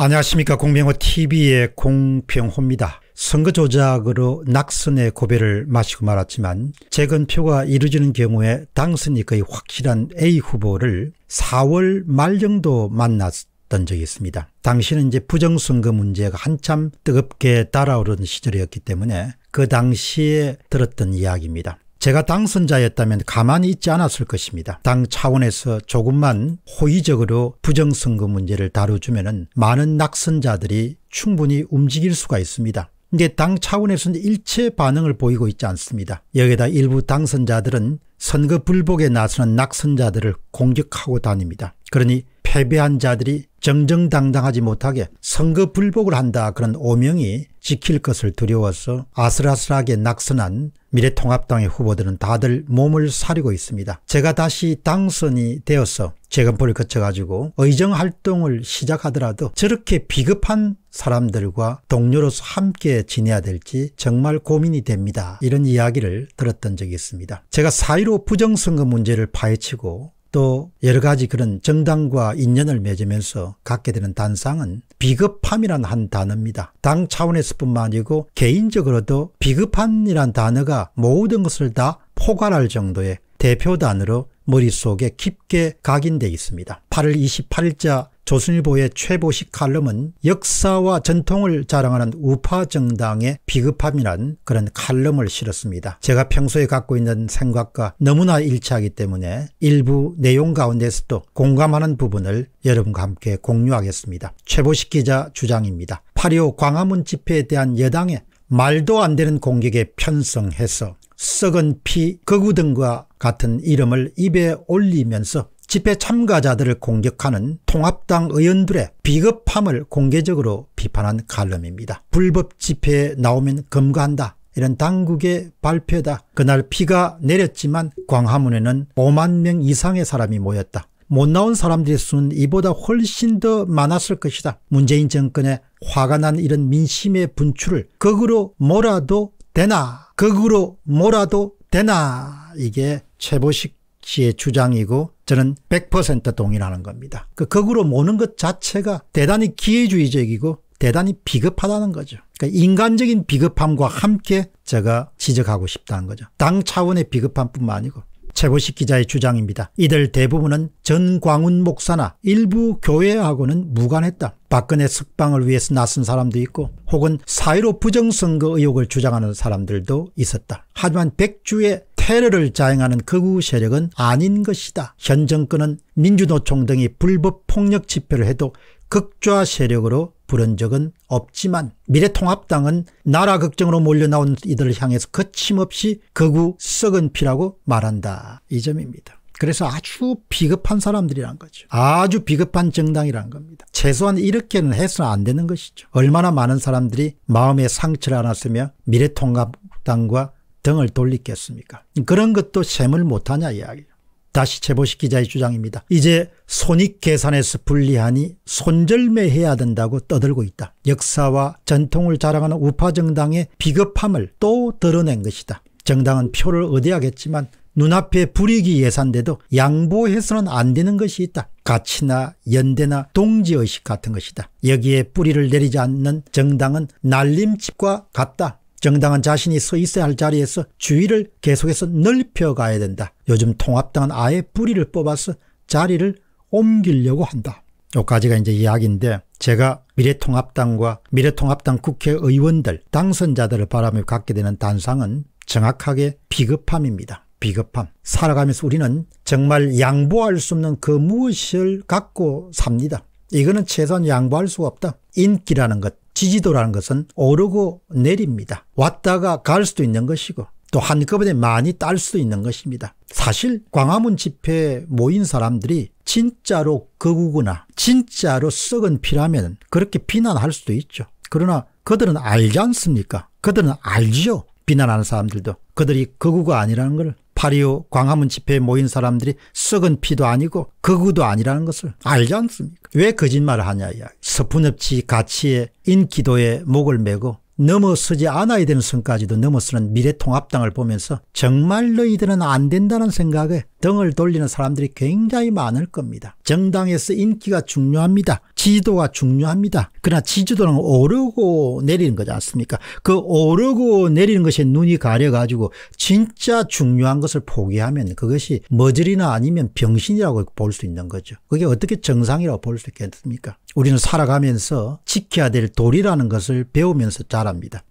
안녕하십니까 공병호 TV의 공병호입니다. 선거 조작으로 낙선의 고배를 마시고 말았지만 재건 표가 이루어지는 경우에 당선이 거의 확실한 A 후보를 4월 말 정도 만났던 적이 있습니다. 당시는 이제 부정선거 문제가 한참 뜨겁게 달아오르는 시절이었기 때문에 그 당시에 들었던 이야기입니다. 제가 당선자였다면 가만히 있지 않았을 것입니다. 당 차원에서 조금만 호의적으로 부정선거 문제를 다뤄주면 많은 낙선자들이 충분히 움직일 수가 있습니다. 이제 당 차원에서는 일체 반응을 보이고 있지 않습니다. 여기에다 일부 당선자들은 선거 불복에 나서는 낙선자들을 공격하고 다닙니다. 그러니 패배한 자들이 정정당당하지 못하게 선거 불복을 한다 그런 오명이 지킬 것을 두려워서 아슬아슬하게 낙선한 미래통합당의 후보들은 다들 몸을 사리고 있습니다. 제가 다시 당선이 되어서 재검포를 거쳐가지고 의정활동을 시작하더라도 저렇게 비급한 사람들과 동료로서 함께 지내야 될지 정말 고민이 됩니다. 이런 이야기를 들었던 적이 있습니다. 제가 4.15 부정선거 문제를 파헤치고 또 여러 가지 그런 정당과 인연을 맺으면서 갖게 되는 단상은 비급함이란 한 단어입니다. 당 차원에서뿐만 아니고 개인적으로도 비급함이란 단어가 모든 것을 다 포괄할 정도의 대표 단어로 머릿속에 깊게 각인되어 있습니다. 8월 28일자 조선일보의 최보식 칼럼은 역사와 전통을 자랑하는 우파 정당의 비급함이란 그런 칼럼을 실었습니다. 제가 평소에 갖고 있는 생각과 너무나 일치하기 때문에 일부 내용 가운데서도 공감하는 부분을 여러분과 함께 공유하겠습니다. 최보식 기자 주장입니다. 8.25 광화문 집회에 대한 여당의 말도 안 되는 공격에 편성해서 썩은 피, 거구 등과 같은 이름을 입에 올리면서 집회 참가자들을 공격하는 통합당 의원들의 비겁함을 공개적으로 비판한 칼럼입니다. 불법 집회에 나오면 검거한다. 이런 당국의 발표다. 그날 피가 내렸지만 광화문에는 5만 명 이상의 사람이 모였다. 못 나온 사람들의 수는 이보다 훨씬 더 많았을 것이다. 문재인 정권에 화가 난 이런 민심의 분출을 극으로 몰아도 되나 극으로 몰아도 되나 이게 최보식 씨의 주장이고 저는 100% 동의하는 겁니다. 그 극으로 모는 것 자체가 대단히 기회주의적이고 대단히 비겁하다는 거죠. 그러니까 인간적인 비겁함과 함께 제가 지적하고 싶다는 거죠. 당 차원의 비겁함뿐만 아니고 최고식 기자의 주장입니다. 이들 대부분은 전광훈 목사나 일부 교회하고는 무관했다. 박근혜 석방을 위해서 나선 사람도 있고 혹은 사1로 부정선거 의혹을 주장하는 사람들도 있었다. 하지만 백주의 테러를 자행하는 극우 세력은 아닌 것이다. 현 정권은 민주노총 등이 불법 폭력 집회를 해도 극좌 세력으로 부른 적은 없지만 미래통합당은 나라 걱정으로 몰려나온 이들을 향해서 거침없이 거구 썩은 피라고 말한다. 이 점입니다. 그래서 아주 비겁한 사람들이란 거죠. 아주 비겁한 정당이란 겁니다. 최소한 이렇게는 해서는 안 되는 것이죠. 얼마나 많은 사람들이 마음의 상처를 안았으며 미래통합당과 등을 돌리겠습니까. 그런 것도 셈을 못하냐 이야기죠. 다시 최보식 기자의 주장입니다. 이제 손익계산에서 불리하니 손절매해야 된다고 떠들고 있다. 역사와 전통을 자랑하는 우파정당의 비겁함을 또 드러낸 것이다. 정당은 표를 얻어야겠지만 눈앞에 불이익이 예산돼도 양보해서는 안 되는 것이 있다. 가치나 연대나 동지의식 같은 것이다. 여기에 뿌리를 내리지 않는 정당은 날림집과 같다. 정당은 자신이 서 있어야 할 자리에서 주의를 계속해서 넓혀가야 된다. 요즘 통합당은 아예 뿌리를 뽑아서 자리를 옮기려고 한다. 요까지가 이제 이야기인데 제가 미래통합당과 미래통합당 국회의원들 당선자들을 바라며 갖게 되는 단상은 정확하게 비급함입니다. 비급함. 살아가면서 우리는 정말 양보할 수 없는 그 무엇을 갖고 삽니다. 이거는 최소한 양보할 수가 없다. 인기라는 것, 지지도라는 것은 오르고 내립니다. 왔다가 갈 수도 있는 것이고 또 한꺼번에 많이 딸 수도 있는 것입니다. 사실 광화문 집회에 모인 사람들이 진짜로 거구구나 진짜로 썩은 피라면 그렇게 비난할 수도 있죠. 그러나 그들은 알지 않습니까? 그들은 알지요. 비난하는 사람들도 그들이 거구가 아니라는 걸8.25 광화문 집회에 모인 사람들이 썩은 피도 아니고 거구도 아니라는 것을 알지 않습니까? 왜 거짓말을 하냐 이야기. 서푼없이 가치에 인기도에 목을 메고 넘어서지 않아야 되는 선까지도 넘어서는 미래통합당을 보면서 정말 너희들은 안 된다는 생각에 등을 돌리는 사람들이 굉장히 많을 겁니다. 정당에서 인기가 중요합니다. 지도가 중요합니다. 그러나 지지도는 오르고 내리는 거지 않습니까? 그 오르고 내리는 것에 눈이 가려가지고 진짜 중요한 것을 포기하면 그것이 머저리나 아니면 병신이라고 볼 수 있는 거죠. 그게 어떻게 정상이라고 볼 수 있겠습니까? 우리는 살아가면서 지켜야 될 도리라는 것을 배우면서 자라 바랍니다.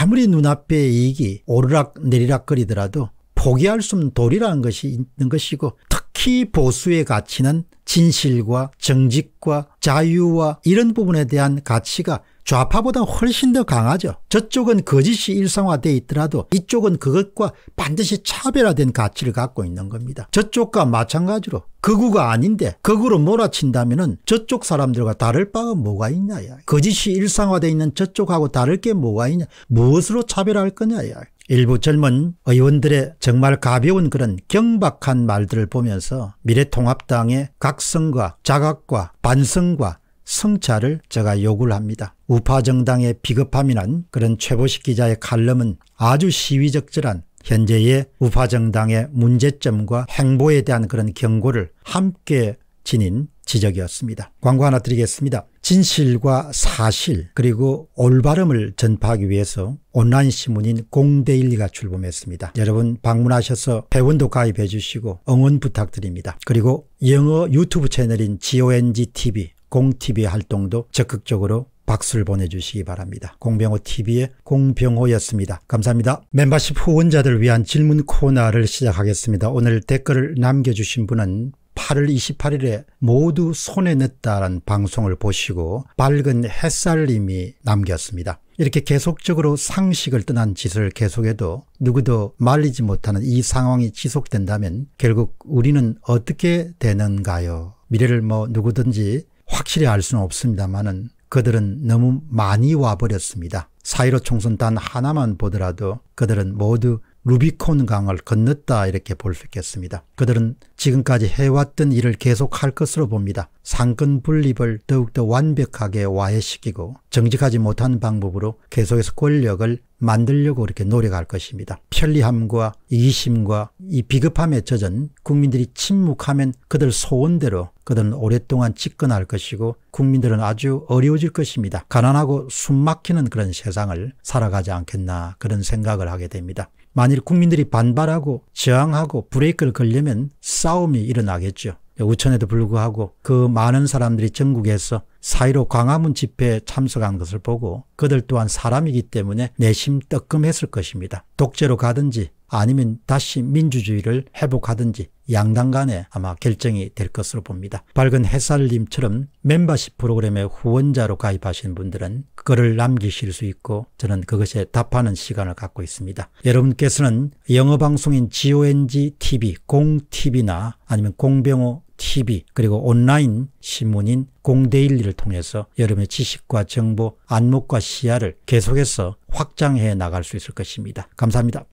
아무리 눈앞에 이익이 오르락 내리락 거리더라도 포기할 수 없는 도리라는 것이 있는 것이고 특히 보수의 가치는 진실과 정직과 자유와 이런 부분에 대한 가치가 좌파보다 훨씬 더 강하죠. 저쪽은 거짓이 일상화되어 있더라도 이쪽은 그것과 반드시 차별화된 가치를 갖고 있는 겁니다. 저쪽과 마찬가지로 극우가 아닌데 극우로 몰아친다면 은 저쪽 사람들과 다를 바가 뭐가 있냐. 야. 거짓이 일상화되어 있는 저쪽하고 다를 게 뭐가 있냐. 무엇으로 차별할 거냐. 야. 일부 젊은 의원들의 정말 가벼운 그런 경박한 말들을 보면서 미래통합당의 각성과 자각과 반성과 성찰을 제가 요구를 합니다. 우파 정당의 비겁함이란 그런 최보식 기자의 칼럼은 아주 시위적절한 현재의 우파 정당의 문제점과 행보에 대한 그런 경고를 함께 지닌 지적이었습니다. 광고 하나 드리겠습니다. 진실과 사실 그리고 올바름을 전파하기 위해서 온라인 신문인 공대일리가 출범했습니다. 여러분 방문하셔서 회원도 가입해 주시고 응원 부탁드립니다. 그리고 영어 유튜브 채널인 GONGTV 공TV 활동도 적극적으로 박수를 보내주시기 바랍니다. 공병호TV의 공병호였습니다. 감사합니다. 멤버십 후원자들 위한 질문 코너를 시작하겠습니다. 오늘 댓글을 남겨주신 분은 8월 28일에 모두 손에 넣었다는 방송을 보시고 밝은 햇살님이 남겼습니다. 이렇게 계속적으로 상식을 떠난 짓을 계속해도 누구도 말리지 못하는 이 상황이 지속된다면 결국 우리는 어떻게 되는가요? 미래를 뭐 누구든지 확실히 알 수는 없습니다만은 그들은 너무 많이 와버렸습니다. 사이로 총선 단 하나만 보더라도 그들은 모두 루비콘 강을 건넜다 이렇게 볼 수 있겠습니다. 그들은 지금까지 해왔던 일을 계속할 것으로 봅니다. 상권 분립을 더욱더 완벽하게 와해시키고 정직하지 못한 방법으로 계속해서 권력을 만들려고 이렇게 노력할 것입니다. 편리함과 이심과 이비급함에 젖은 국민들이 침묵하면 그들 소원대로 그들은 오랫동안 집권할 것이고 국민들은 아주 어려워질 것입니다. 가난하고 숨막히는 그런 세상을 살아가지 않겠나 그런 생각을 하게 됩니다. 만일 국민들이 반발하고 저항하고 브레이크를 걸려면 싸움이 일어나겠죠. 우천에도 불구하고 그 많은 사람들이 전국에서 사이로 광화문 집회에 참석한 것을 보고 그들 또한 사람이기 때문에 내심 뜨끔했을 것입니다. 독재로 가든지 아니면 다시 민주주의를 회복하든지 양당 간에 아마 결정이 될 것으로 봅니다. 밝은 해살님처럼 멤버십 프로그램의 후원자로 가입하신 분들은 글을 남기실 수 있고 저는 그것에 답하는 시간을 갖고 있습니다. 여러분께서는 영어방송인 GONGTV, 공TV나 아니면 공병호 TV 그리고 온라인 신문인 공데일리를 통해서 여러분의 지식과 정보, 안목과 시야를 계속해서 확장해 나갈 수 있을 것입니다. 감사합니다.